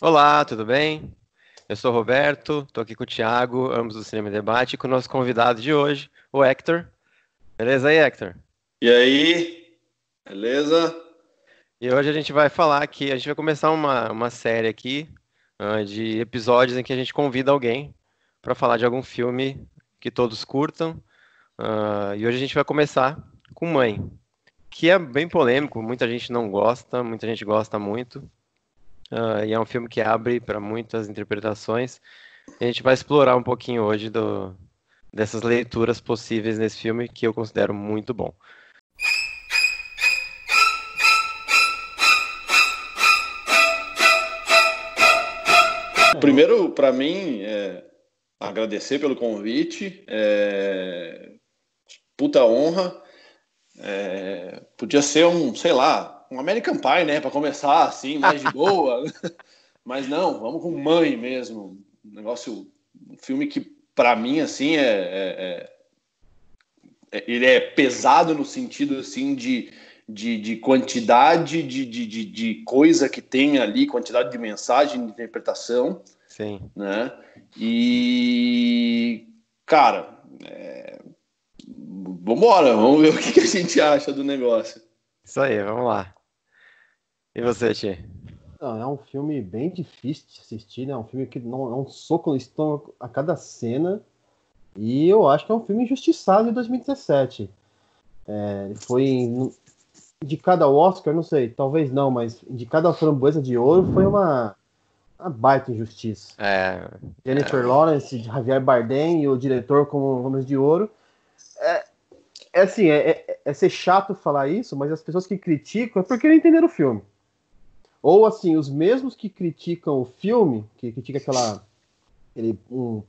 Olá, tudo bem? Eu sou o Roberto, estou aqui com o Thiago, ambos do Cinema Debate, e com o nosso convidado de hoje, o Hector. Beleza aí, Hector? E aí? Beleza? E hoje a gente vai falar aqui, a gente vai começar uma, uma série aqui uh, de episódios em que a gente convida alguém para falar de algum filme que todos curtam. Uh, e hoje a gente vai começar com Mãe, que é bem polêmico, muita gente não gosta, muita gente gosta muito. Uh, e é um filme que abre para muitas interpretações. A gente vai explorar um pouquinho hoje do, dessas leituras possíveis nesse filme que eu considero muito bom. Primeiro, para mim, é, agradecer pelo convite. É, puta honra. É, podia ser um, sei lá, um American Pie, né? Para começar assim, mais de boa. Mas não, vamos com Mãe mesmo. Um negócio, um filme que para mim assim é, é, é, é, ele é pesado no sentido assim de de, de quantidade de, de, de, coisa que tem ali, quantidade de mensagem, de interpretação. Sim. Né? E, cara, é... vambora, vamos ver o que, que a gente acha do negócio. Isso aí, vamos lá. E você, Che? é um filme bem difícil de assistir, né? É um filme que não é um soco no estômago a cada cena. E eu acho que é um filme injustiçado de 2017. É, foi indicado ao Oscar, não sei, talvez não, mas indicado à Framboesa de Ouro foi uma, uma baita injustiça. É, Jennifer é. Lawrence, Javier Bardem e o diretor como Homens de Ouro. É, é assim, é, é, é ser chato falar isso, mas as pessoas que criticam é porque não entenderam o filme. Ou assim, os mesmos que criticam o filme, que critica aquela aquele um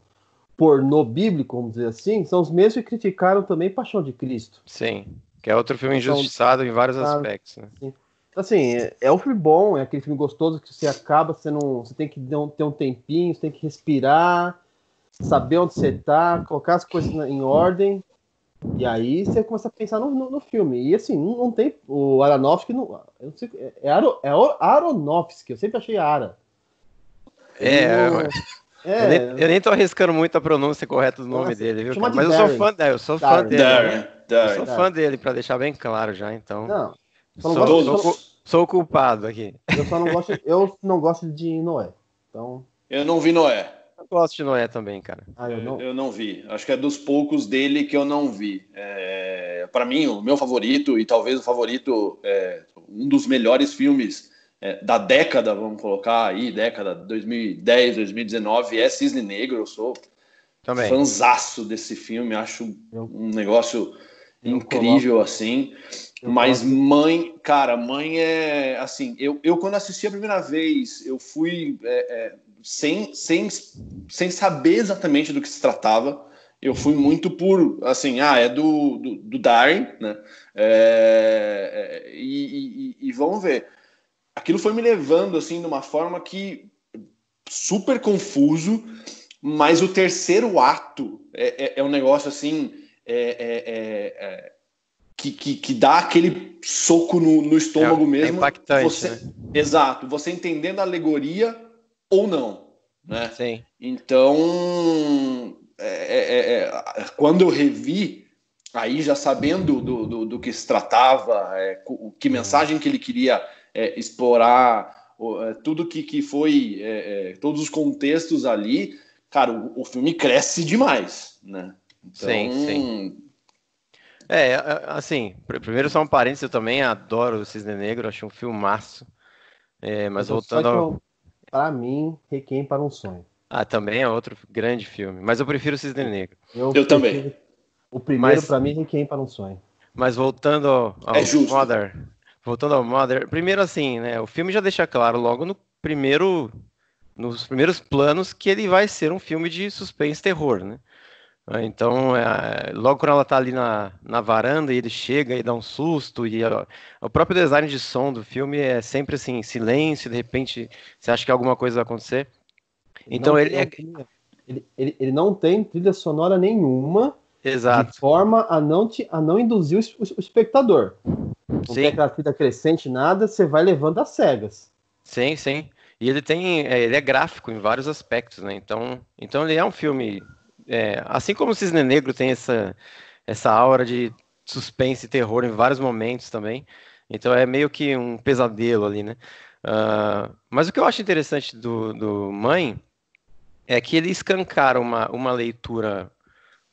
pornô bíblico, vamos dizer assim, são os mesmos que criticaram também Paixão de Cristo. Sim, que é outro filme injustiçado em vários aspectos, né? Sim. Então, assim, é, é um filme bom, é aquele filme gostoso que você acaba, você não, você tem que ter um tempinho, você tem que respirar, saber onde você está colocar as coisas em ordem, e aí você começa a pensar no, no, no filme. E assim, não, não, tem. O Aronofsky não. Eu não sei, é, é Aro, é Aronofsky, eu sempre achei Ara. É, é eu, nem, eu nem tô arriscando muito a pronúncia correta do nome dele, viu? De Mas Darren. eu sou fã dele, eu sou Darren. fã dele. Darren. Darren. Eu sou fã dele, para deixar bem claro já, então. Não. Sou, sou, sou, sou, culpado aqui. Eu só não gosto, eu não gosto de Noé. Então. Eu não vi Noé eu gosto de Noé também, cara. Ah, eu, não... eu não vi. Acho que é dos poucos dele que eu não vi. É, para mim, o meu favorito e talvez o favorito, é, um dos melhores filmes é, da década, vamos colocar aí, década 2010, 2019, é Cisne Negro. Eu sou também. fanzaço desse filme. Acho eu... um negócio eu incrível coloco. assim. Eu mas mãe, cara, mãe é assim. Eu, eu quando assisti a primeira vez, eu fui é, é, sem, sem, sem saber exatamente do que se tratava. Eu fui muito por, assim, ah, é do, do, do né? É, é e, e, e vamos ver. Aquilo foi me levando, assim, de uma forma que super confuso, mas o terceiro ato é, é, é um negócio, assim, é, é, é que, que, que, dá aquele soco no, no estômago é, mesmo. É impactante. Você, né? Exato. Você entendendo a alegoria ou não, né? Sim. Então, é, é, é, é, quando eu revi, aí já sabendo do, do, do que se tratava, é, o, que uhum. mensagem que ele queria é, explorar, tudo que, que foi, todos os contextos ali, cara, o, o filme cresce demais, né? Então, sim, sim. É, assim, primeiro só um parênteses, eu também adoro o Cisne Negro, acho um filmaço. É, mas voltando ao para mim, Requiem para um Sonho. Ah, também é outro grande filme. Mas eu prefiro Cisne Negro. Eu, eu também. O primeiro, para mim, Requiem para um Sonho. Mas voltando ao, ao é Mother. Voltando ao Mother. Primeiro, assim, né? O filme já deixa claro logo no primeiro. Nos primeiros planos que ele vai ser um filme de suspense terror, né? Ah, então, é, logo quando ela está ali na, na varanda e ele chega e dá um susto, e ó, o próprio design de som do filme é sempre assim, silêncio, de repente você acha que alguma coisa vai acontecer. Então não ele, é... ele, ele, ele não tem trilha sonora nenhuma Exato. de forma a não, te, a não induzir o, o, o espectador. Não sim. tem aquela trilha crescente, nada, você vai levando às cegas. Sim, sim. E ele tem. É, ele é gráfico em vários aspectos, né? Então, então ele é um filme é, assim como o Cisne Negro tem essa, essa aura de suspense e terror em vários momentos também, então é meio que um pesadelo ali, né? Uh, mas o que eu acho interessante do, do Mãe é que ele escancara uma, uma leitura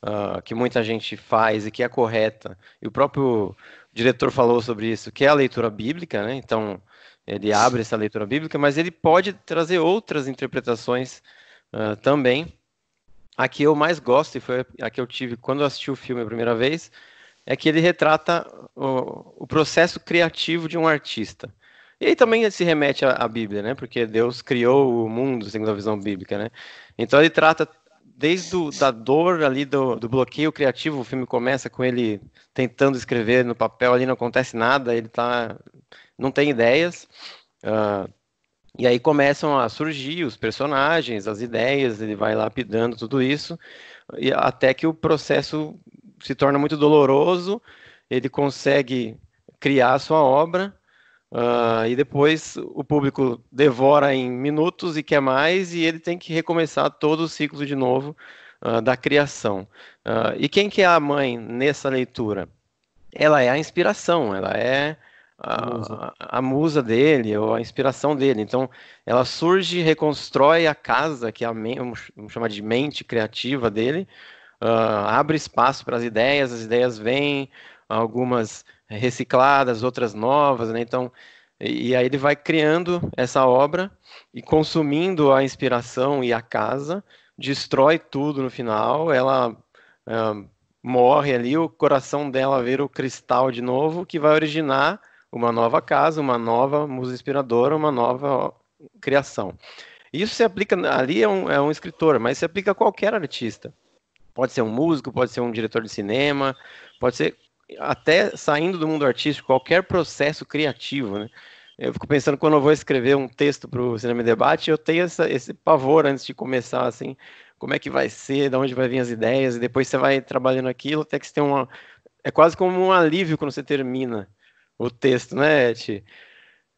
uh, que muita gente faz e que é correta, e o próprio diretor falou sobre isso, que é a leitura bíblica, né? Então ele abre essa leitura bíblica, mas ele pode trazer outras interpretações uh, também a que eu mais gosto, e foi a que eu tive quando eu assisti o filme a primeira vez, é que ele retrata o, o processo criativo de um artista. E aí também se remete à, à, Bíblia, né? Porque Deus criou o mundo, segundo a visão bíblica, né? Então ele trata desde do, da dor ali do, do bloqueio criativo, o filme começa com ele tentando escrever no papel, ali não acontece nada, ele tá não tem ideias. Uh, e aí começam a surgir os personagens, as ideias, ele vai lapidando tudo isso, e até que o processo se torna muito doloroso, ele consegue criar a sua obra, uh, e depois o público devora em minutos e quer mais, e ele tem que recomeçar todo o ciclo de novo uh, da criação. Uh, e quem que é a mãe nessa leitura? Ela é a inspiração, ela é a musa. a, musa dele, ou a inspiração dele. Então, ela surge, reconstrói a casa, que é a vamos chamar de mente criativa dele, uh, abre espaço para as ideias, as ideias vêm, algumas recicladas, outras novas, né? Então, e, e aí ele vai criando essa obra e consumindo a inspiração e a casa, destrói tudo no final, ela. Uh, morre ali, o coração dela vira o cristal de novo, que vai originar uma nova casa, uma nova musa inspiradora, uma nova criação. Isso se aplica, ali é um, é um escritor, mas se aplica a qualquer artista. Pode ser um músico, pode ser um diretor de cinema, pode ser até saindo do mundo artístico, qualquer processo criativo, né? Eu fico pensando quando eu vou escrever um texto para o Cinema e Debate, eu tenho essa, esse pavor antes de começar, assim, como é que vai ser, de onde vai vir as ideias, e depois você vai trabalhando aquilo, até que você tem uma... É quase como um alívio quando você termina, o texto, né, Eti?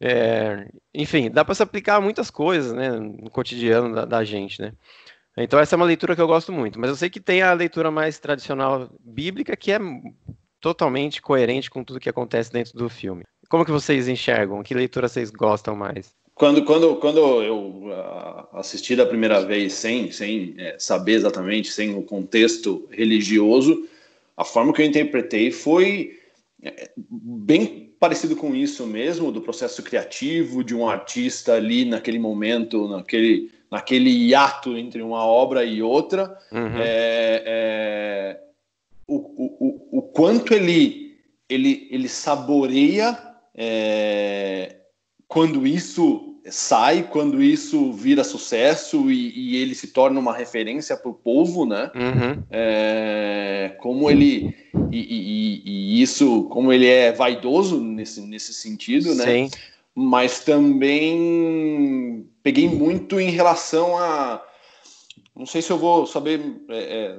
É, enfim, dá para se aplicar a muitas coisas, né, no cotidiano da, da, gente, né? Então essa é uma leitura que eu gosto muito, mas eu sei que tem a leitura mais tradicional bíblica que é totalmente coerente com tudo que acontece dentro do filme. Como que vocês enxergam? Que leitura vocês gostam mais? Quando, quando, quando eu ah, assisti da primeira vez sem, sem é, saber exatamente, sem o contexto religioso, a forma que eu interpretei foi é, bem parecido com isso mesmo, do processo criativo de um artista ali naquele momento, naquele, naquele hiato entre uma obra e outra. Uhum. É, é, o, o, o, o, quanto ele, ele, ele saboreia é, quando isso sai quando isso vira sucesso e, e ele se torna uma referência para o povo, né? Uhum. É, como ele e, e, e, isso, como ele é vaidoso nesse, nesse sentido, né? Sim. Mas também peguei muito em relação a não sei se eu vou saber é, é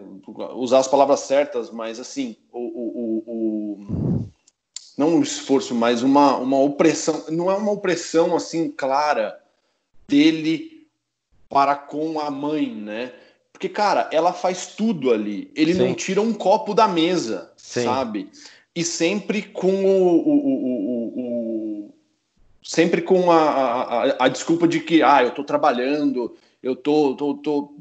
usar as palavras certas, mas assim, o, não um esforço, mas uma, uma opressão, não é uma opressão assim clara dele para com a mãe, né? Porque, cara, ela faz tudo ali. Ele Sim. não tira um copo da mesa, Sim. sabe? E sempre com o, o, o, o sempre com a, a, a, a, desculpa de que, ah, eu tô trabalhando, eu tô, tô, tô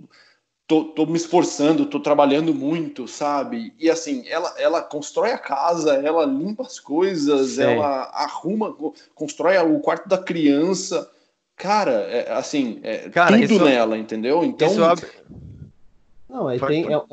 tô, tô me esforçando, tô trabalhando muito, sabe? E assim, ela, ela constrói a casa, ela limpa as coisas, Sim. ela arruma, constrói o quarto da criança. Cara, é, assim, é Cara, tudo isso, é nela, entendeu? Então. Isso... É Não, aí tem. É, é,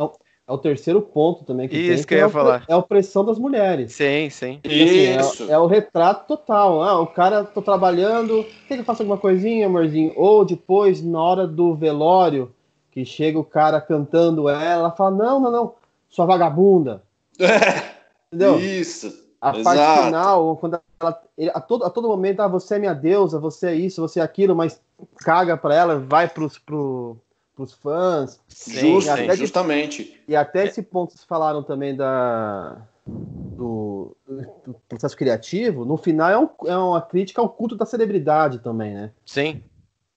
é, o terceiro ponto também que isso tem, que, eu é ia falar. É a opressão das mulheres. Sim, sim. Assim, isso. é, o retrato total. Ah, o cara, tô trabalhando, tem que fazer alguma coisinha, amorzinho. Ou depois, na hora do velório, que chega o cara cantando ela, ela fala: não, não, não, sua vagabunda. É, Entendeu? Isso. A exato. parte final, quando ela, a, todo, a todo momento, ah, você é minha deusa, você é isso, você é aquilo, mas caga pra ela, vai pros, pro, pros fãs. Sim, sim, justamente. e até esse ponto vocês falaram também da, do, do, processo criativo, no final é, um, é, uma crítica ao culto da celebridade também, né? Sim.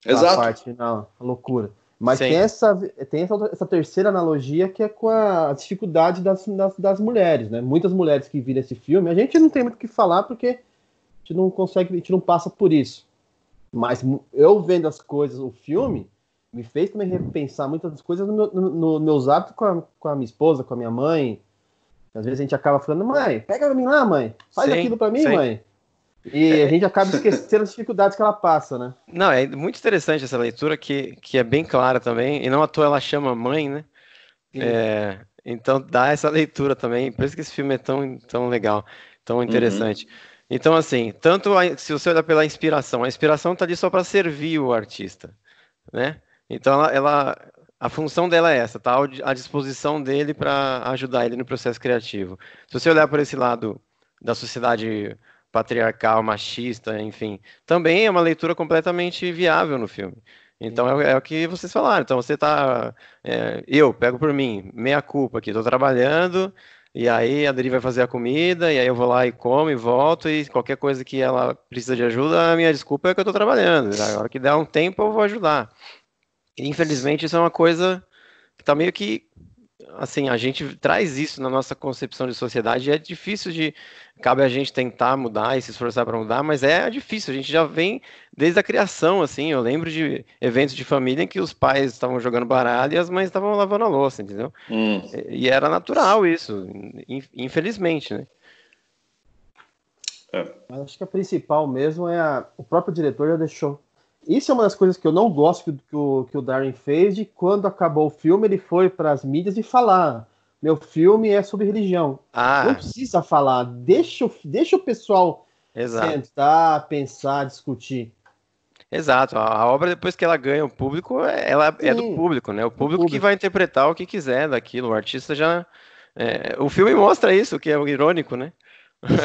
A Exato. parte final, loucura. Mas Sim. tem, essa, tem essa, essa, terceira analogia que é com a dificuldade das, das, das, mulheres, né? Muitas mulheres que viram esse filme, a gente não tem muito o que falar porque a gente não consegue, a gente não passa por isso. Mas eu vendo as coisas, o filme, me fez também repensar muitas coisas nos meu, no, no meus hábitos com a, com a minha esposa, com a minha mãe. Às vezes a gente acaba falando, mãe, pega pra mim lá, mãe, faz sim, aquilo pra mim, sim. mãe. E é. a gente acaba esquecendo as dificuldades que ela passa, né? Não, é muito interessante essa leitura, que, que é bem clara também, e não à toa ela chama mãe, né? É, então dá essa leitura também, por isso que esse filme é tão, tão legal, tão uhum. interessante. Uhum. Então, assim, tanto a, se você olhar pela inspiração, a inspiração está ali só para servir o artista, né? Então, ela, ela, a função dela é essa, tá à disposição dele para ajudar ele no processo criativo. Se você olhar por esse lado da sociedade patriarcal, machista, enfim, também é uma leitura completamente viável no filme. Então é, é o que vocês falaram. Então você tá. É, eu pego por mim, meia culpa aqui, estou trabalhando, e aí a Adri vai fazer a comida, e aí eu vou lá e como e volto, e qualquer coisa que ela precisa de ajuda, a minha desculpa é que eu estou trabalhando. Na hora que der um tempo, eu vou ajudar. E, infelizmente, isso é uma coisa que está meio que assim, a gente traz isso na nossa concepção de sociedade e é difícil de cabe a gente tentar mudar e se esforçar para mudar, mas é difícil. A gente já vem desde a criação, assim. Eu lembro de eventos de família em que os pais estavam jogando baralho e as mães estavam lavando a louça, entendeu? Hum. E, era natural isso, infelizmente, né? É. Acho que a principal mesmo é a, o próprio diretor já deixou. Isso é uma das coisas que eu não gosto que, que, o, que o Darren fez. De quando acabou o filme, ele foi para as mídias e falar meu filme é sobre religião. Ah. Não precisa falar, deixa, deixa o pessoal sentar, pensar, discutir. Exato, a obra depois que ela ganha o público, é, ela Sim, é do público, né? O público, público, que vai interpretar o que quiser daquilo. O artista já. É, o filme mostra isso, que é irônico, né?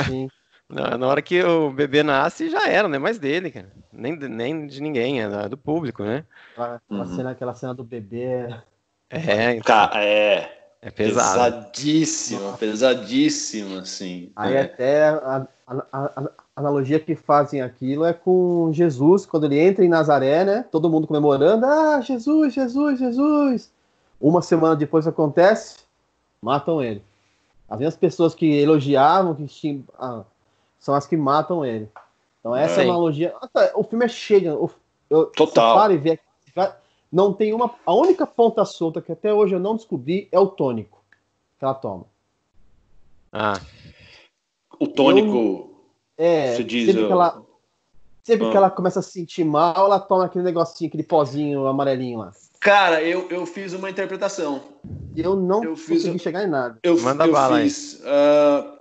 Sim. na, na, hora que o bebê nasce, já era, não é mais dele, cara. Nem, nem de ninguém, é do público, né? Aquela, uhum. cena, aquela cena do bebê. É, então... é. É pesado. Pesadíssima, pesadíssima, assim. Aí é. até a, a, a, analogia que fazem aquilo é com Jesus, quando ele entra em Nazaré, né? Todo mundo comemorando, ah, Jesus, Jesus, Jesus. Uma semana depois acontece, matam ele. As mesmas pessoas que elogiavam, que ah, são as que matam ele. Então essa é. analogia. o filme é cheio. Eu, Total. para e não tem uma. A única ponta solta que até hoje eu não descobri é o tônico que ela toma. Ah. O tônico. Eu, é, se diz. Sempre, eu... que, ela, sempre ah. que ela começa a se sentir mal, ela toma aquele negocinho, aquele pozinho amarelinho lá. Cara, eu, eu fiz uma interpretação. Eu não eu fiz, consegui chegar em nada. Eu, Manda eu bala fiz. Uh,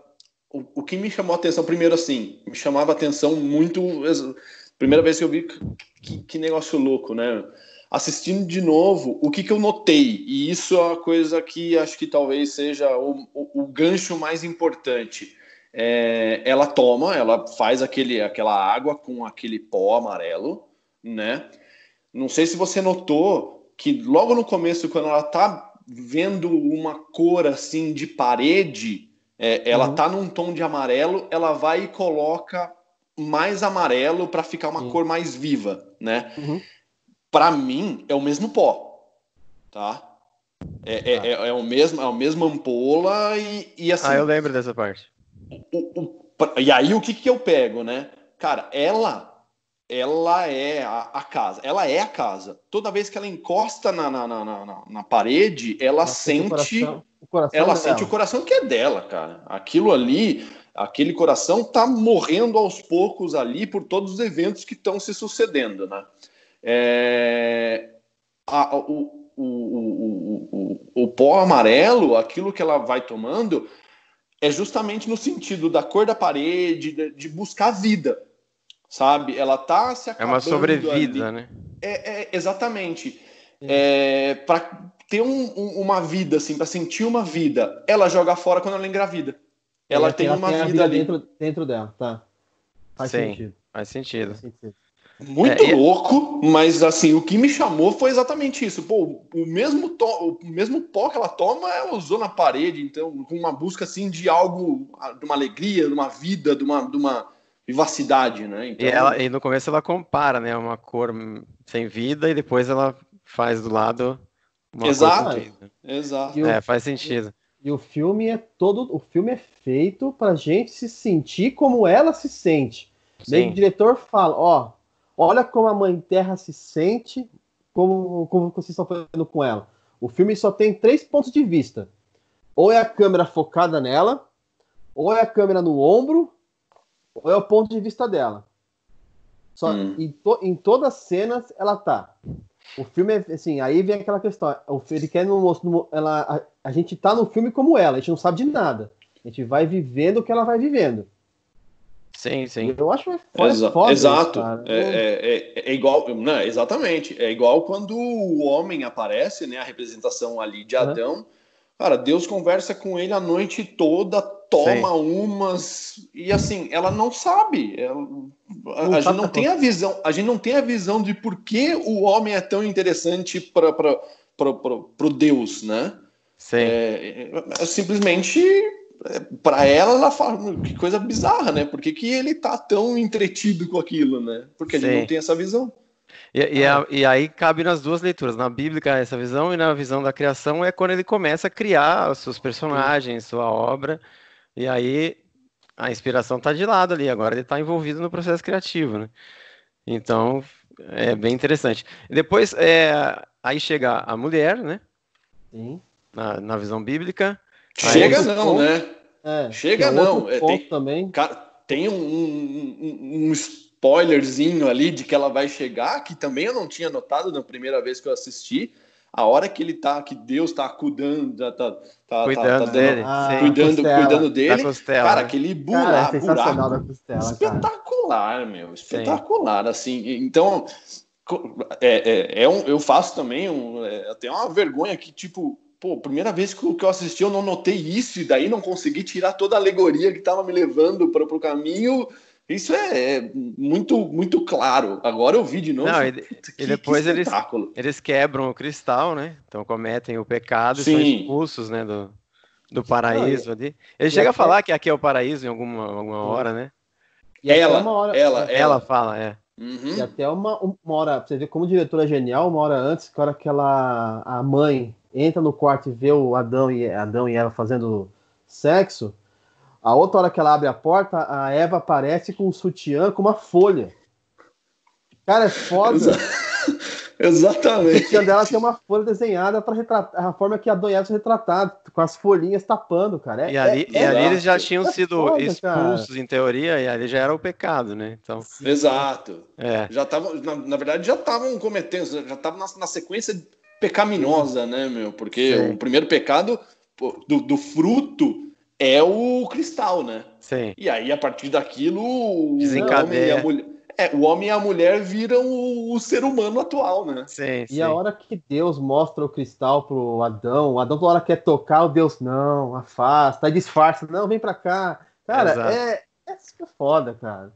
o, o que me chamou a atenção, primeiro assim, me chamava a atenção muito. Primeira vez que eu vi que, que negócio louco, né? assistindo de novo, o que, que eu notei? E isso é a coisa que acho que talvez seja o, o, o gancho mais importante. É, ela toma, ela faz aquele, aquela água com aquele pó amarelo, né? Não sei se você notou que logo no começo, quando ela tá vendo uma cor assim de parede, é, ela uhum. tá num tom de amarelo, ela vai e coloca mais amarelo para ficar uma uhum. cor mais viva, né? Uhum para mim, é o mesmo pó, tá? É, ah. é, tá. é, é, o mesmo, é a mesma ampola e, e assim. Ah, eu lembro dessa parte. O, o, e aí, o que, que eu pego, né? Cara, ela ela é a, a, casa. Ela é a casa. Toda vez que ela encosta na, na, na, na, na parede, ela, ela sente. O coração, o coração ela dela. sente o coração que é dela, cara. Aquilo ali, aquele coração tá morrendo aos poucos ali por todos os eventos que estão se sucedendo, né? É, a, o, o, o, o, o pó amarelo, aquilo que ela vai tomando, é justamente no sentido da cor da parede, de, de buscar vida, sabe? Ela tá se acabando. É uma sobrevida, ali. né? É, é exatamente. É, para ter um, um, uma vida, assim, para sentir uma vida, ela joga fora quando ela engravida. Ela, ela é, tem, ela uma tem vida, vida dentro, dentro dela, tá? Faz Sim, sentido. Faz sentido. Faz sentido. Muito é, é- louco, e... mas assim, o que me chamou foi exatamente isso. Pô, o mesmo, to... o mesmo pó que ela toma, ela é usou na parede, então, com uma busca assim de algo, ah, de uma alegria, de uma vida, de uma, de uma vivacidade, né? Então... E, ela, então e no começo ela compara, né? Uma cor sem vida e depois ela faz do lado uma Exato. Exato. É, faz sentido. E o filme é todo. O filme é feito pra gente se sentir como ela se sente. Sim. o diretor fala, ó, Olha como a mãe terra se sente, como, como vocês estão fazendo com ela. O filme só tem três pontos de vista. Ou é a câmera focada nela, ou é a câmera no ombro, ou é o ponto de vista dela. Só hum. em, to, em todas as cenas ela tá. O filme é assim, aí vem aquela questão. Ele quer no, ela, a, a gente tá no filme como ela, a gente não sabe de nada. A gente vai vivendo o que ela vai vivendo. Sim, sim. Eu acho é Exa foda Exato. Isso, é, é, é, é, igual. Não, né, exatamente. É igual quando o homem aparece, né? A representação ali de Adão. Uhum. Cara, Deus conversa com ele a noite toda, toma sim. umas. E assim, ela não sabe. Ela, é, a, a gente não tem a visão. A gente não tem a visão de por que o homem é tão interessante para o Deus, né? Sim. É, simplesmente é, para ela, ela fala que coisa bizarra, né? Por que, que ele tá tão entretido com aquilo, né? Porque Sim. ele não tem essa visão. E, e, a, e, aí cabe nas duas leituras, na bíblica essa visão e na visão da criação é quando ele começa a criar os seus personagens, sua obra, e aí a inspiração está de lado ali, agora ele está envolvido no processo criativo, né? Então é bem interessante. Depois é, aí chega a mulher, né? Na, na visão bíblica, é Chega não, ponto, né? É, Chega é não. É, tem, também. Cara, tem um, um, um spoilerzinho ali de que ela vai chegar, que também eu não tinha notado na primeira vez que eu assisti. A hora que ele tá, que Deus tá cuidando, tá, tá, tá cuidando tá dele, ah, cuidando, costela, cuidando dele. Costela, cara, né? aquele buraco, cara, é buraco costela, espetacular, cara. meu, espetacular, Sim. assim. Então, é, é, é um, eu faço também um, é, eu tenho uma vergonha que tipo pô, primeira vez que eu assisti eu não notei isso e daí não consegui tirar toda a alegoria que estava me levando para o caminho. Isso é, é, muito muito claro. Agora eu vi de novo. Não, e, que, e depois que eles, eles quebram o cristal, né? Então cometem o pecado Sim. e são expulsos, né, do, do paraíso ah, ali. Ele chega a falar que aqui é o paraíso em alguma, alguma hora, né? E ela, hora, ela, ela, é. ela fala, é. Uhum. E até uma, uma hora, você vê como diretora é genial, uma hora antes, que hora que ela, a mãe entra no quarto e vê o Adão e, Adão e Eva fazendo sexo, a outra hora que ela abre a porta, a Eva aparece com um sutiã com uma folha. Cara, é foda. exatamente. O sutiã dela tem uma folha desenhada para retratar a forma que Adão e Eva são retratados, com as folhinhas tapando, cara. É, e ali, é, e ali eles já tinham é sido foda, expulsos, cara. em teoria, e ali já era o pecado, né? Então, Exato. É. Já tavam, na, na, verdade, já estavam cometendo, já estavam na, na sequência pecaminosa, né, meu? Porque Sim. o primeiro pecado do, do, fruto é o cristal, né? Sim. E aí, a partir daquilo, Desencadeia. o homem, mulher, é, o homem e a mulher viram o, o ser humano atual, né? Sim, e a hora que Deus mostra o cristal pro Adão, o Adão toda hora quer tocar, o Deus, não, afasta, disfarça, não, vem pra cá. Cara, Exato. é, é, assim é foda, cara.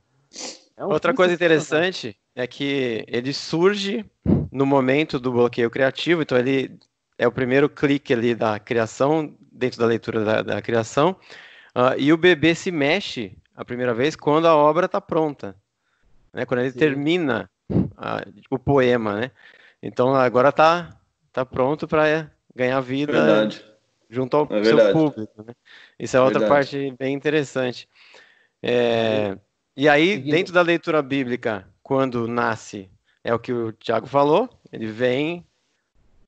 É um Outra coisa interessante cara. é que ele surge no momento do bloqueio criativo, então ele é o primeiro clique ali da criação, dentro da leitura da, da criação, uh, e o bebê se mexe a primeira vez quando a obra está pronta, né? quando ele Sim. termina uh, o poema, né? Então agora está tá pronto para eh, ganhar vida verdade. junto ao é seu público. Né? Isso é outra verdade. parte bem interessante. É, e aí, dentro da leitura bíblica, quando nasce é o que o Thiago falou. Ele vem,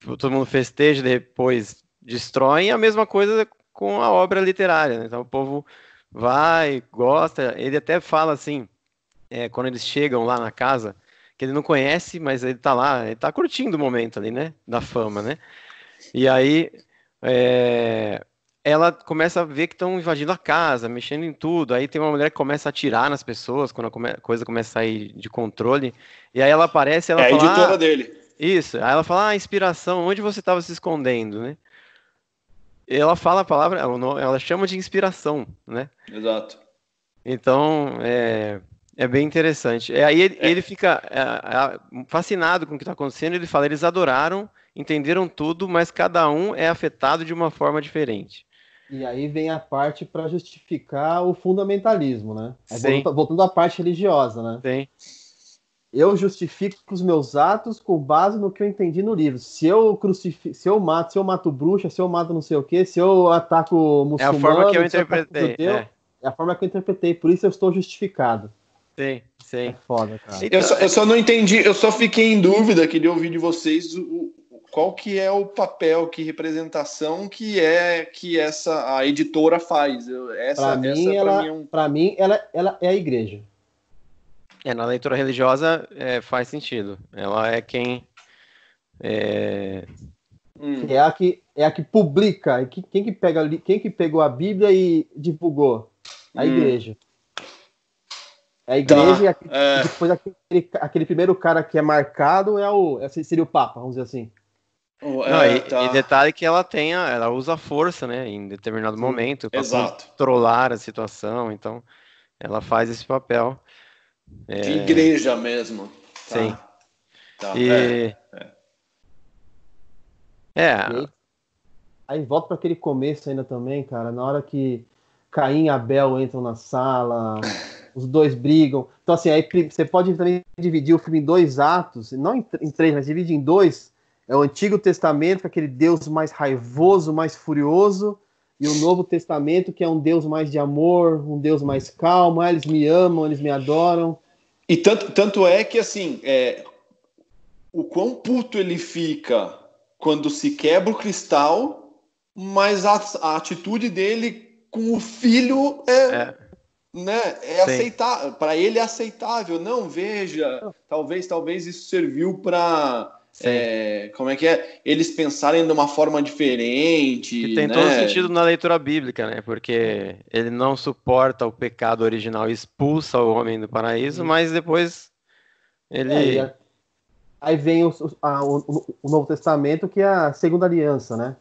todo mundo festeja, depois destrói. A mesma coisa com a obra literária. Né? Então o povo vai, gosta. Ele até fala assim, é, quando eles chegam lá na casa, que ele não conhece, mas ele tá lá, ele tá curtindo o momento ali, né? Da fama, né? E aí é, ela começa a ver que estão invadindo a casa, mexendo em tudo. Aí tem uma mulher que começa a atirar nas pessoas quando a coisa começa a sair de controle. E aí ela aparece, ela é fala, a editora ah, dele. Isso. Aí ela fala: "Ah, inspiração, onde você estava se escondendo, né?" E ela fala a palavra, ela chama de inspiração, né? Exato. Então, é, é bem interessante. E é, aí ele, é. ele fica é, é fascinado com o que está acontecendo. Ele fala: eles adoraram, entenderam tudo, mas cada um é afetado de uma forma diferente. E aí vem a parte para justificar o fundamentalismo, né? É voltando à parte religiosa, né? Sim. Eu justifico os meus atos com base no que eu entendi no livro. Se eu crucifico, se eu mato, se eu mato bruxa, se eu mato não sei o quê, se eu ataco muçulmano, é a forma que eu interpretei. Eu judeu, é. é. a forma que eu interpretei, por isso eu estou justificado. Sim, sim. É foda, cara. Eu só, eu só não entendi, eu só fiquei em dúvida, queria ouvir de vocês o, qual que é o papel, que representação que é que essa a editora faz? Essa, para mim, ela, mim, é um... pra mim ela, ela é a igreja. É, na leitura religiosa é, faz sentido. Ela é quem é... Hum. é a que é a que publica. Quem que pega quem que pegou a Bíblia e divulgou a hum. igreja. A tá, igreja tá. e é. depois aquele, aquele primeiro cara que é marcado é o é, seria o Papa, vamos dizer assim. Não, é, tá. e, detalhe que ela tem, ela usa força, né, em determinado Sim, momento, para controlar a situação, então ela faz esse papel. É... De igreja mesmo. Tá. Sim. Tá, e... É, é. é. Aí, aí volta para aquele começo ainda também, cara, na hora que Caim e Abel entram na sala, os dois brigam. Então, assim, aí você pode também dividir o filme em dois atos, não em, em três, mas dividir em dois é o Antigo Testamento, com aquele Deus mais raivoso, mais furioso, e o Novo Testamento, que é um Deus mais de amor, um Deus mais calmo, ah, eles me amam, eles me adoram. E tanto, tanto é que, assim, é, o quão puto ele fica quando se quebra o cristal, mas a, a atitude dele com o filho é. é. Né? É aceitável para ele é aceitável. Não veja, talvez, talvez isso serviu para é, como é que é? Eles pensarem de uma forma diferente. Que tem né? todo sentido na leitura bíblica, né? Porque ele não suporta o pecado original e expulsa o homem do paraíso, hum. mas depois ele. É, aí vem o, a, o, o, Novo Testamento, que é a segunda aliança, né?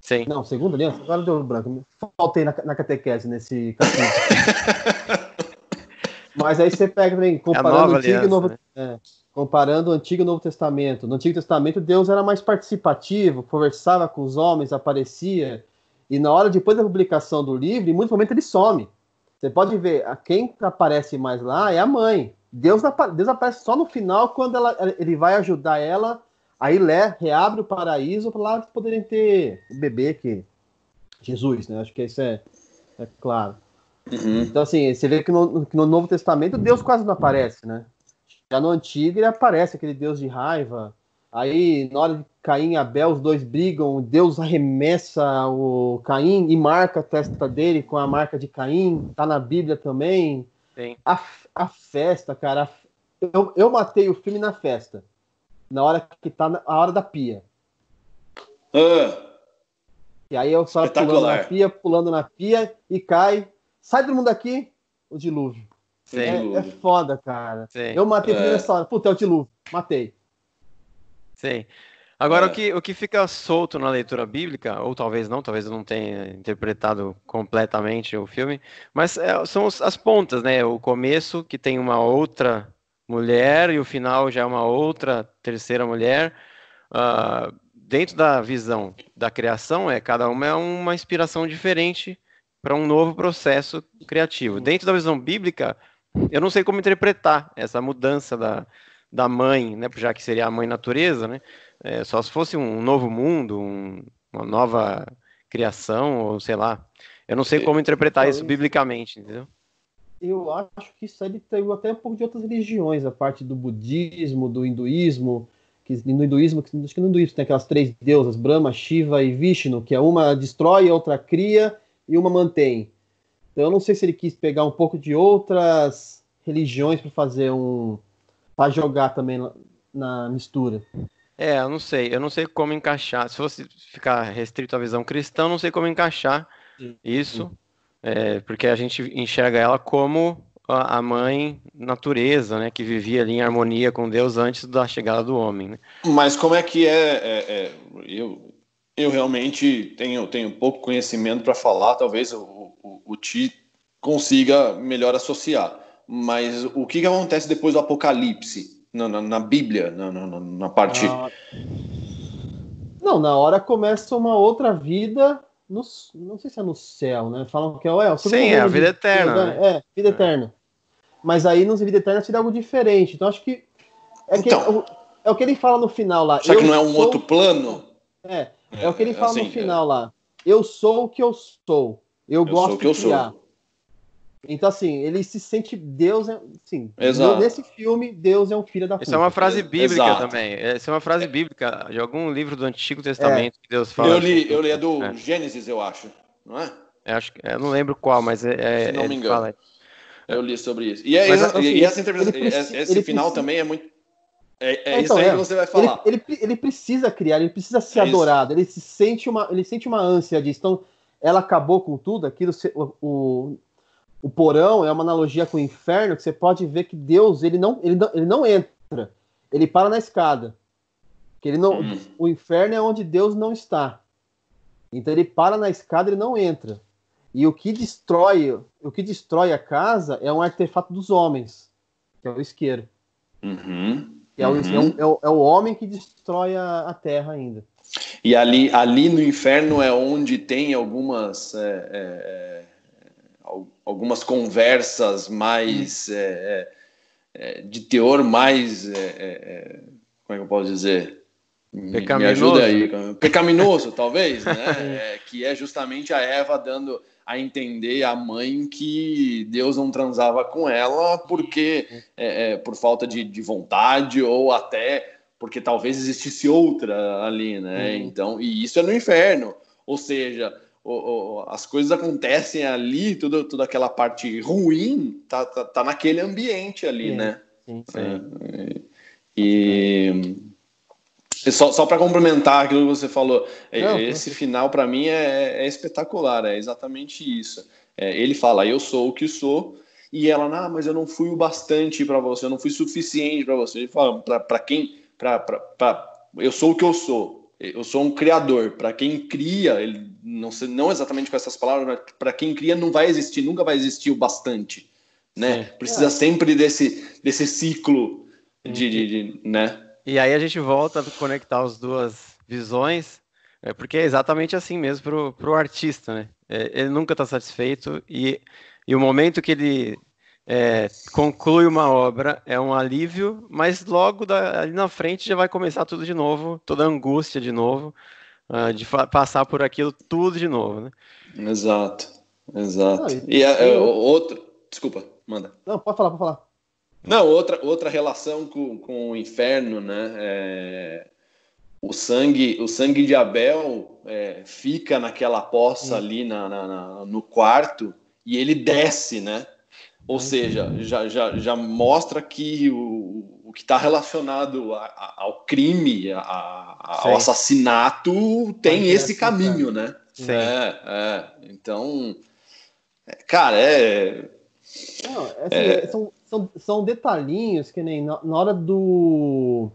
Sim. Não, segunda aliança? Agora deu branco. Faltei na, na catequese nesse capítulo. mas aí você pega, vem, é comparando é aliança, o Antigo e o Novo né? é comparando o Antigo e o Novo Testamento. No Antigo Testamento, Deus era mais participativo, conversava com os homens, aparecia. E na hora depois da publicação do livro, em muitos momentos ele some. Você pode ver, quem aparece mais lá é a mãe. Deus, Deus aparece só no final, quando ela, ele vai ajudar ela. Aí Lé reabre o paraíso para lá poderem ter o bebê que Jesus, né? Acho que isso é, é claro. Uhum. Então, assim, você vê que no, que no Novo Testamento Deus quase não aparece, né? Já no antigo ele aparece aquele deus de raiva. Aí, na hora de Caim e Abel, os dois brigam, Deus arremessa o Caim e marca a testa dele com a marca de Caim, tá na Bíblia também. Sim. A, a festa, cara, a, eu, eu matei o filme na festa, na hora que tá na a hora da pia. Uh. E aí eu só pulando na pia, pulando na pia e cai, sai todo mundo daqui, o dilúvio. Sim. É, é foda, cara. Sim. Eu matei é. primeira história. Puta, é o dilúvio. Matei. Sim. Agora, é. o, que, o que fica solto na leitura bíblica, ou talvez não, talvez eu não tenha interpretado completamente o filme, mas é, são os, as pontas, né? O começo, que tem uma outra mulher, e o final já é uma outra terceira mulher. Uh, dentro da visão da criação, é cada uma é uma inspiração diferente para um novo processo criativo. Dentro da visão bíblica, eu não sei como interpretar essa mudança da, da mãe, né, já que seria a mãe natureza, né, é, só se fosse um novo mundo, um, uma nova criação, ou sei lá. Eu não sei como interpretar isso biblicamente, entendeu? Eu acho que isso aí tem até um pouco de outras religiões, a parte do budismo, do hinduísmo, que no hinduísmo, que, acho que no hinduísmo tem aquelas três deusas, Brahma, Shiva e Vishnu, que é uma destrói, a outra cria e uma mantém. Então eu não sei se ele quis pegar um pouco de outras religiões para fazer um para jogar também na mistura. É, eu não sei, eu não sei como encaixar. Se fosse ficar restrito à visão cristã, eu não sei como encaixar Sim. isso, Sim. É, porque a gente enxerga ela como a mãe natureza, né, que vivia ali em harmonia com Deus antes da chegada do homem. Né? Mas como é que é, é, é eu, eu realmente tenho, tenho pouco conhecimento para falar, talvez o Ti consiga melhor associar. Mas o que, que acontece depois do Apocalipse? Na, na, na Bíblia, na, na parte. Ah. Não, na hora começa uma outra vida. No, não sei se é no céu, né? Falam que é. o é Sim, é a vida de, eterna. É, né? É, vida é. eterna. Mas aí nos vida eterna seria algo diferente. Então acho que. É, que então, é, é o que ele fala no final lá. Será que não é um sou... outro plano? É, é, é o que ele é, fala assim, no é. final lá. Eu sou o que eu sou. Eu, eu gosto de criar. Sou. Então, assim, ele se sente Deus, é, sim. Exato. Nesse filme, Deus é um filho da puta. Isso é uma frase bíblica Exato. também. Isso é uma frase bíblica de algum livro do Antigo é. Testamento é. que Deus fala. Eu li, eu li é do é. Gênesis, eu acho, não é? Eu é, acho, é, eu não lembro qual, mas é. Se não me engano. Fala. Eu li sobre isso. E, mas, assim, e essa interpretação, esse, esse final precisa. também é muito. É, então, isso aí que você vai falar. Ele, ele, ele precisa criar, ele precisa ser adorado. Ele se sente uma, ele sente uma ânsia disso. Então, ela acabou com tudo, aquilo o, o, o porão é uma analogia com o inferno, que você pode ver que Deus, ele não, ele não, ele não entra, ele para na escada. Que ele não, hum. o inferno é onde Deus não está. Então ele para na escada, ele não entra. E o que destrói, o que destrói a casa é um artefato dos homens, que é o isqueiro. Uhum. É, é, o, uhum. é, o, é, o, é, o, homem que destrói a, a terra ainda. E ali, ali no inferno é onde tem algumas, é, é, é algumas conversas mais hum. é, é, é, de teor mais. como é que eu posso dizer? Pecaminoso. Me ajuda aí. Pecaminoso, talvez, né? que é justamente a Eva dando a entender a mãe que Deus não transava com ela porque hum. por falta de, de vontade ou até porque talvez existisse outra ali, né? Uhum. Então, e isso é no inferno, ou seja, o, o, as coisas acontecem ali, tudo, toda aquela parte ruim tá, tá, tá naquele ambiente ali, é, né? Sim, sim. É, e, e só, só para complementar aquilo que você falou, é, não, esse não. final para mim é, é, é, espetacular, é exatamente isso. É, ele fala, eu sou o que sou, e ela, ah, mas eu não fui o bastante para você, eu não fui suficiente para você. Ele fala, para quem pra, pra, pra, eu sou o que eu sou. Eu sou um criador. Para quem cria, ele, não, sei, não exatamente com essas palavras, para quem cria não vai existir, nunca vai existir o bastante. Né? Precisa é. sempre desse, desse ciclo de, de, de, né? E aí a gente volta a conectar as duas visões, é porque é exatamente assim mesmo para o artista, né? É, ele nunca está satisfeito e, e o momento que ele é, conclui uma obra, é um alívio, mas logo da, ali na frente já vai começar tudo de novo, toda a angústia de novo, uh, de passar por aquilo tudo de novo, né? Exato, exato. Ah, e, e é, outro, desculpa, manda. Não, pode falar, pode falar. Não, outra, outra relação com, com o inferno, né? É o sangue o sangue de Abel é, fica naquela poça ali na, na, na, no quarto e ele desce né ou seja, já, já, já mostra que o, o que está relacionado a, a, ao crime, a, ao assassinato, tem esse caminho, né? Sim. É, é. Então, é, cara, é. Não, assim, é... São, são, são detalhinhos que nem na, na hora do.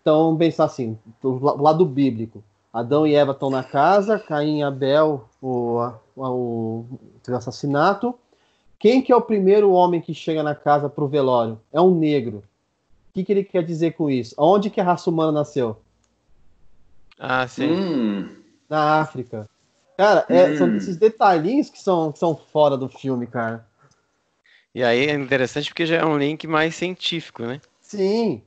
Então, pensar assim, do lado bíblico. Adão e Eva estão na casa, Caim e Abel, o, o, o, o assassinato. Quem que é o primeiro homem que chega na casa para o velório? É um negro. O que, que ele quer dizer com isso? Onde que a raça humana nasceu? Ah, sim. Hum. Na África. Cara, é, hum. são esses detalhinhos que são, que são fora do filme, cara. E aí é interessante porque já é um link mais científico, né? Sim.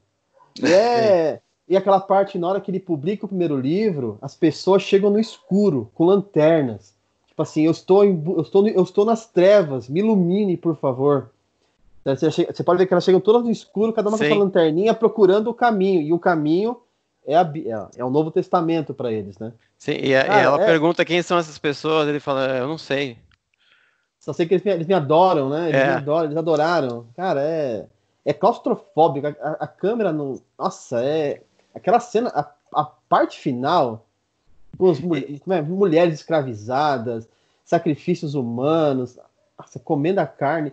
É. e aquela parte, na hora que ele publica o primeiro livro, as pessoas chegam no escuro, com lanternas. Tipo assim, eu estou, em, eu estou, eu estou nas trevas, me ilumine, por favor. Você pode ver que elas chegam todas no escuro, cada uma Sim. com sua lanterninha, procurando o caminho. E o caminho é, a, é, é o Novo Testamento para eles, né? Sim, e, a, ah, e ela é... pergunta quem são essas pessoas, ele fala, é, eu não sei. Só sei que eles me, eles me adoram, né? Eles é. me adoram, eles adoraram. Cara, é, é claustrofóbico. A, a câmera não. Nossa, é. Aquela cena, a, a parte final os, é, mulheres escravizadas, sacrifícios humanos, nossa, comendo a carne.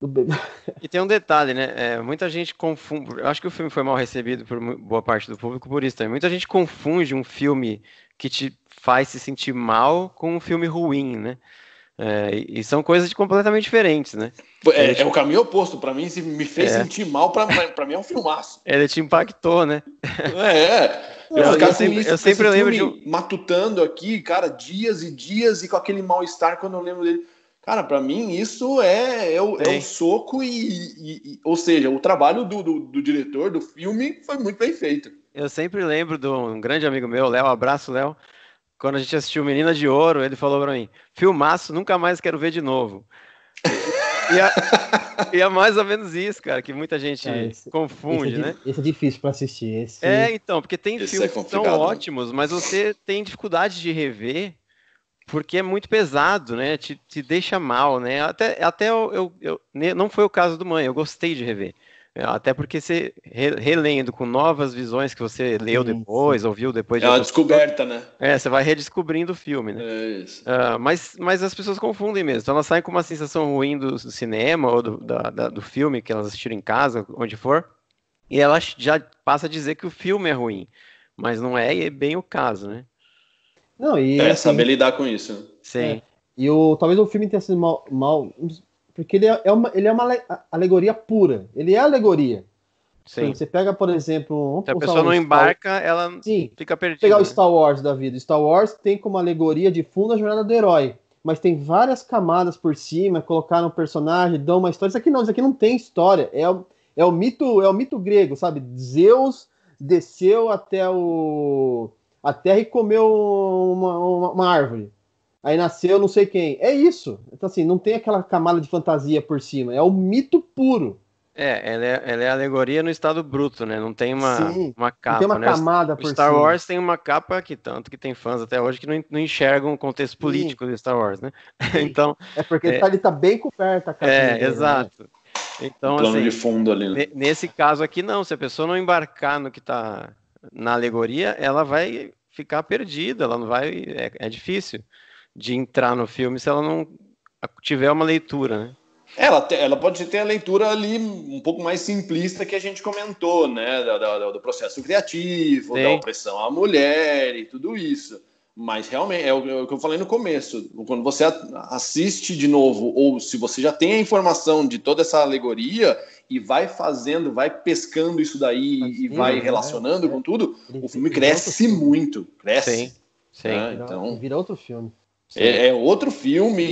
E tem um detalhe, né? É, muita gente confunde. Acho que o filme foi mal recebido por boa parte do público por isso também. Muita gente confunde um filme que te faz se sentir mal com um filme ruim, né? É, e são coisas completamente diferentes, né? É, é, é o caminho oposto. Para mim, se me fez é. sentir mal, para mim é um filmaço. Ele te impactou, né? É. é. Eu, eu sempre, eu sempre lembro de. Matutando aqui, cara, dias e dias e com aquele mal-estar quando eu lembro dele. Cara, para mim isso é, é, um é soco e, e, e, Ou seja, o trabalho do, do, do, diretor do filme foi muito bem feito. Eu sempre lembro de um grande amigo meu, Léo, abraço, Léo, quando a gente assistiu Menina de Ouro, ele falou para mim: filmaço, nunca mais quero ver de novo. e, é, e, é, mais ou menos isso, cara, que muita gente é, esse, confunde, esse é, né? Esse é difícil para assistir. Esse... É, então, porque tem esse é filmes é tão né? ótimos, mas você tem dificuldade de rever porque é muito pesado, né? Te, te deixa mal, né? Até, até eu, eu, eu, Não foi o caso do Mãe, eu gostei de rever. É, até porque você relendo com novas visões que você leu depois, ouviu depois. É de é uma descoberta, né? É, você vai redescobrindo o filme, né? É isso. Uh, mas, mas as pessoas confundem mesmo. Então elas saem com uma sensação ruim do, cinema ou do, da, da, do filme que elas assistiram em casa, onde for, e ela já passa a dizer que o filme é ruim. Mas não é, e é bem o caso, né? Não, e. É, assim, saber lidar com isso. Né? Sim. É. E o, talvez o filme tenha sido mal, mal porque ele é, é uma, ele é uma alegoria pura. Ele é alegoria. Sim. Você pega, por exemplo. Se a pessoa não embarca, Star... ela Sim. fica perdida. Pegar o né? Star Wars da vida. Star Wars tem como alegoria de fundo a jornada do herói. Mas tem várias camadas por cima, colocaram um personagem, dão uma história. Isso aqui não, isso aqui não tem história. É, é o mito, é o mito grego, sabe? Zeus desceu até o a terra e comeu uma, uma, uma árvore aí nasceu não sei quem. É isso. Então, assim, não tem aquela camada de fantasia por cima, é o mito puro. É, ela é, ela é alegoria no estado bruto, né? Não tem uma, Sim, uma capa. Tem uma né? camada o por Star cima. Wars tem uma capa que tanto que tem fãs até hoje que não, não enxergam o contexto político Sim. do Star Wars, né? então. É porque é, ele tá bem coberto a capa. É, dele, né? exato. Né? Então, plano assim, de fundo ali. Né? Nesse caso aqui, não. Se a pessoa não embarcar no que tá na alegoria, ela vai ficar perdida, ela não vai. É, é difícil de entrar no filme se ela não tiver uma leitura, né? Ela, ela pode ter a leitura ali um pouco mais simplista que a gente comentou, né? do processo criativo, Sim. da opressão à mulher e tudo isso. Mas realmente, é o, é que eu falei no começo: quando você assiste de novo, ou se você já tem a informação de toda essa alegoria e vai fazendo, vai pescando isso daí e vai né? relacionando é, com tudo, o filme cresce muito. Cresce. Sim. Sim. Né? Então... Vira outro filme. É, é, outro filme,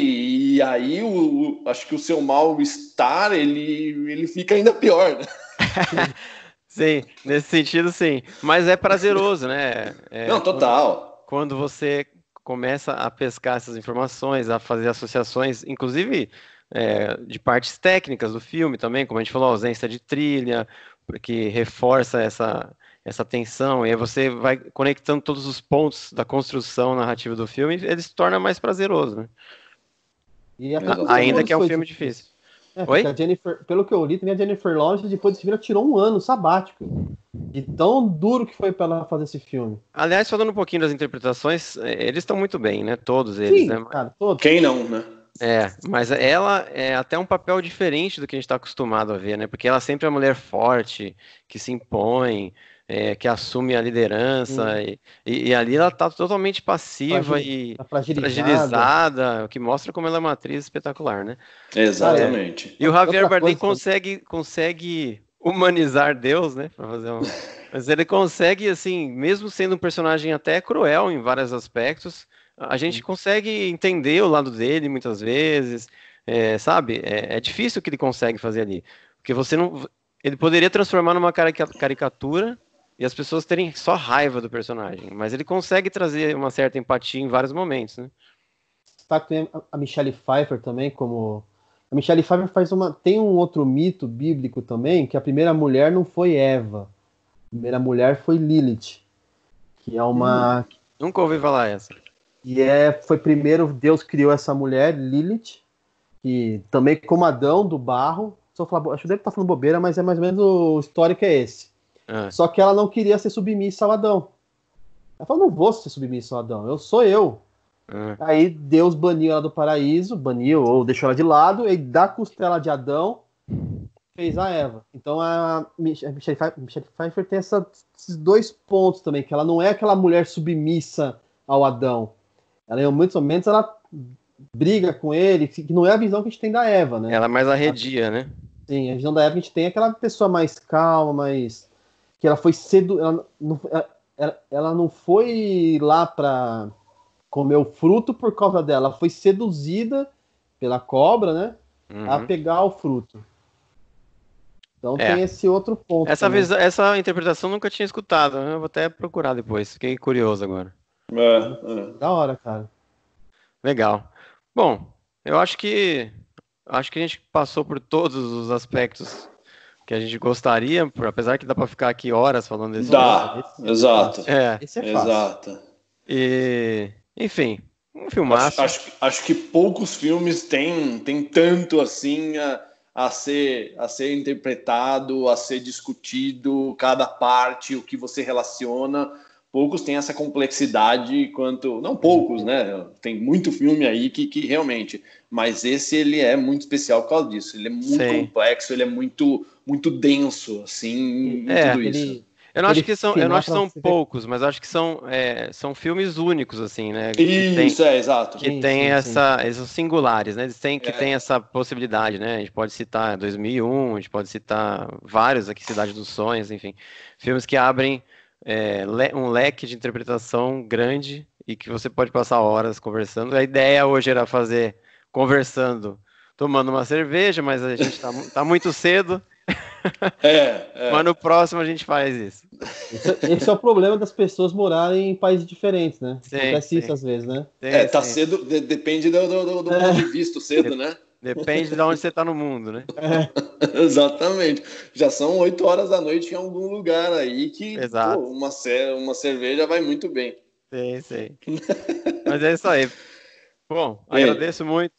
e aí o, o, acho que o seu mal-estar ele, ele fica ainda pior. Né? sim, nesse sentido, sim. Mas é prazeroso, né? É, Não, total. Quando, quando, você começa a pescar essas informações, a fazer associações, inclusive é, de partes técnicas do filme também, como a gente falou, a ausência de trilha, que reforça essa essa tensão, e aí você vai conectando todos os pontos da construção narrativa do filme, ele se torna mais prazeroso, né? A, é. ainda que é um filme difícil. difícil. É, Jennifer, pelo que eu li, também a Jennifer Lawrence depois desse filme tirou um ano sabático. De tão duro que foi para ela fazer esse filme. Aliás, falando um pouquinho das interpretações, é, eles estão muito bem, né? Todos eles, Sim, né? Cara, todos. Quem não, né? É, mas ela é até um papel diferente do que a gente está acostumado a ver, né? Porque ela é sempre é uma mulher forte, que se impõe, é, que assume a liderança e, e, e, ali ela está totalmente passiva Fragil, e tá fragilizada. fragilizada. o que mostra como ela é uma atriz espetacular, né? Exatamente. É, e o Javier Outra Bardem consegue, que... consegue humanizar Deus, né? para fazer um... Mas ele consegue, assim, mesmo sendo um personagem até cruel em vários aspectos, a gente consegue entender o lado dele muitas vezes, é, sabe? É, é difícil o que ele consegue fazer ali, porque você não, ele poderia transformar numa caricatura e as pessoas terem só raiva do personagem. Mas ele consegue trazer uma certa empatia em vários momentos, né? Destaque tá tem a Michelle Pfeiffer também como... A Michelle Pfeiffer faz uma... tem um outro mito bíblico também, que a primeira mulher não foi Eva. A primeira mulher foi Lilith, que é uma... Nunca ouvi falar essa. E é, foi primeiro Deus criou essa mulher, Lilith, que também como Adão, do barro. Só falar, acho que deve estar tá falando bobeira, mas é mais ou menos o histórico é esse. É. Só que ela não queria ser submissa ao Adão. Ela falou: não vou ser submissa ao Adão, eu sou eu. É. Aí Deus baniu ela do paraíso, baniu ou deixou ela de lado, e da costela de Adão fez a Eva. Então a Michelle Pfeiffer tem essa, esses dois pontos também, que ela não é aquela mulher submissa ao Adão. Ela, em muitos momentos, ela briga com ele, que não é a visão que a gente tem da Eva, né? Ela é mais arredia, né? Sim, a visão da Eva a gente tem aquela pessoa mais calma, mais que ela foi cedo, ela não, ela, ela não foi lá para comer o fruto por causa dela, ela foi seduzida pela cobra, né, uhum. a pegar o fruto. Então é. tem esse outro ponto. Essa, vez, essa interpretação nunca tinha escutado, né? eu vou até procurar depois, fiquei curioso agora. É, é. Da hora, cara. Legal. Bom, eu acho que acho que a gente passou por todos os aspectos que a gente gostaria, apesar que dá para ficar aqui horas falando desse Dá, filme. exato. É, esse é fácil. Exato. E, enfim, um filmaço. Acho, acho, acho que poucos filmes têm, tem tanto assim a, a, ser, a ser interpretado, a ser discutido, cada parte, o que você relaciona poucos têm essa complexidade quanto. Não poucos, né? Tem muito filme aí que, que realmente. Mas esse ele é muito especial por causa disso. Ele é muito Sim. complexo, ele é muito, muito denso, assim, é, tudo isso. Ele... Eu não acho que são, eu não acho que são poucos, mas acho que são, é, são filmes únicos, assim, né? Que isso, tem, é, exato. Que sim, tem sim, essa. Sim. singulares, né? Eles têm, que é. tem essa possibilidade, né? A gente pode citar 2001, a gente pode citar vários aqui, Cidade dos Sonhos, enfim. Filmes que abrem é, um leque de interpretação grande e que você pode passar horas conversando. A ideia hoje era fazer conversando, tomando uma cerveja, mas a gente está tá muito cedo. É, é. Mas no próximo a gente faz isso. Esse, é o problema das pessoas morarem em países diferentes, né? Sim, Acontece sim. isso às vezes, né? É, tá sim. cedo, de, depende do, do, do, do é. ponto de vista cedo, né? Depende de onde você está no mundo, né? É, exatamente. Já são 8 horas da noite em algum lugar aí que pô, uma, ce uma cerveja vai muito bem. Sim, sim. Mas é isso aí. Bom, agradeço muito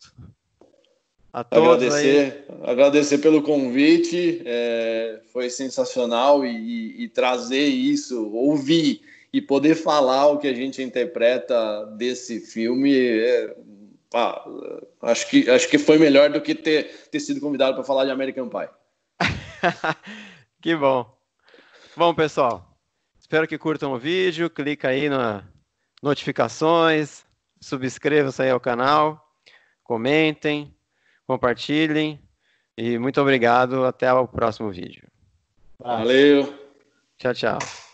a todos agradecer, aí. agradecer pelo convite, é, foi sensacional e, e, e trazer isso, ouvir e poder falar o que a gente interpreta desse filme é ah, acho, que, acho que foi melhor do que ter, ter sido convidado para falar de American Pie. que bom. Bom, pessoal, espero que curtam o vídeo, clica aí na notificações, subscrevam-se aí ao canal, comentem, compartilhem e muito obrigado, até o próximo vídeo. Valeu. Tchau, tchau.